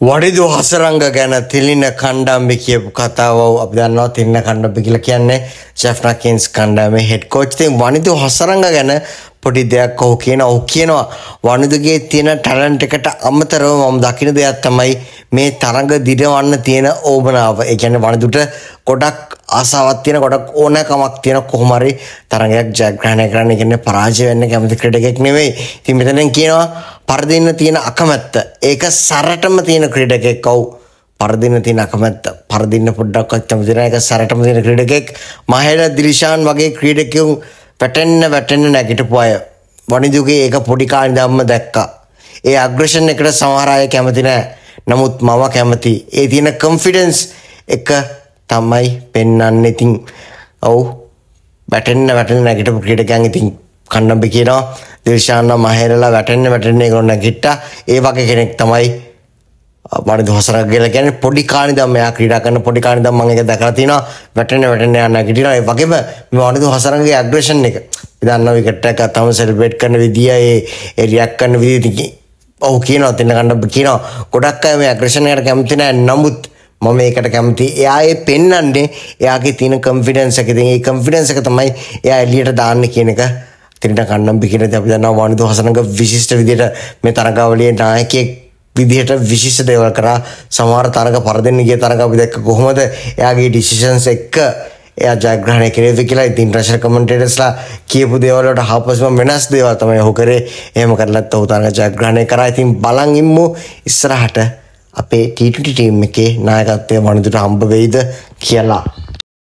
වඩිදු හසරංග ගැන තිලින කණ්ඩම්බි කියපු කතාව අප දන්නවා තින්න කණ්ඩම්බි කියලා කියන්නේ චෙෆ්නා කින්ස් කණ්ඩායමේ හෙඩ් කෝච් ඉතින් වනිදු හසරංග ගැන පොඩි දෙයක් ඔහු කියන ඔහු කියනවා වනුදගේ තියෙන ටැලන්ට් එකට අමතරව මම දකින දෙයක් තමයි මේ තරඟ දිරවන්න තියෙන ඕමනාව. ඒ කියන්නේ වනුදුට ගොඩක් ආසාවක් තියෙන ගොඩක් ඕනෑකමක් තියෙන කොහොම හරි තරඟයක් ජයග්‍රහණය කරන්න කියන්නේ පරාජය වෙන්න කැමති ක්‍රීඩකෙක් නෙවෙයි. ඉතින් මෙතනින් කියනවා පරදින්න තියෙන අකමැත්ත. ඒක සරටම තියෙන ක්‍රීඩකෙක් කවු. පරදින්න තියෙන අකමැත්ත පරදින්න පොඩ්ඩක්වත් කැමති නැහැ. ඒක සරටම තියෙන ක්‍රීඩකෙක් මහේල දිලිෂාන් වගේ ක්‍රීඩකයෝ පැටෙන්න වැටෙන්න නැගිටපු අය වනිදුගේ ඒක පොඩිකානි දම්ම දැක්කා. ඒ අග්‍රෂන් එකට සමහරය කැමති නෑ නමුත් මම කැමති. ඒ තියෙන කම්ෆිඩන්ස් එක තමයි පෙන්න්න ඉතින් ඔවු බැටෙන්න්න වැටෙන නැගට ක්‍රටකැන් ඉතින් කන්නම්ි කියනවා දේශාන්න මහරලා වැටෙන්න්න වැටෙන්නේ ගොන්න ගිට්ට ඒ වගේ කෙනෙක් තමයි මට දොහසරක් කියල ගැන පොඩි කානි දමයා ක්‍රඩා කන්න පොඩි කානි දම් මගේ දැකරතින වැටන වැටන යන්න ගිටින වගේම මනතු හසරගේ ඇඩ්වේෂන් එක දන්න විකට්ටක් අතම සෙල්බේට් කරන විදිියයේ එරියක් කන්න විදිතිකි ඔහු කියන අතින්න කණඩ කියනවා ගොඩක් අය මේ අක්‍රෂණයට කැමතින නමුත් මම ඒකට කැමති එයාඒ පෙන්නන්නේ එයාගේ තින කම්ෆිඩන්ස එකති ඒ කම්ෆිඩන්ස එක තමයි එයා එලියට දාන්න කියන එක තිරිට කන්නම් පිකින අපි දන්න වානිදු හසනක විශිෂ්ට විදිට මේ තරකාවලිය නායකෙක් විදිහට විශිෂ දේවල් කරා සමහර තරග පරදෙන්න ගිය තරග අපි දැක්ක කොහොමද එයාගේ ඩිසිෂන්ස් එක්ක එයා ජයග්‍රහණය කරේද කියලා ඉතින් රශර් කමෙන්ටේටර්ස්ලා කියපු දේවල් වලට හාපස්ම වෙනස් දේවල් තමයි ඔහු කරේ. එහෙම කරලත් ඔහු තරග ජයග්‍රහණය කරා. ඉතින් බලන් ඉම්මු ඉස්සරහට අපේ T20 ටීම් එකේ නායකත්වය වනදුට හම්බ වෙයිද කියලා.